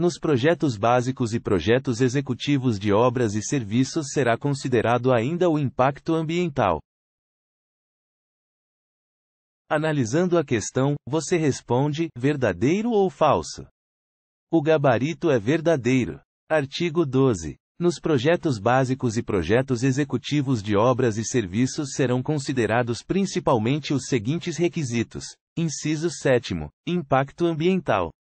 Nos projetos básicos e projetos executivos de obras e serviços será considerado ainda o impacto ambiental. Analisando a questão, você responde: verdadeiro ou falso? O gabarito é verdadeiro. Artigo 12. Nos projetos básicos e projetos executivos de obras e serviços serão considerados principalmente os seguintes requisitos: inciso 7. Impacto ambiental.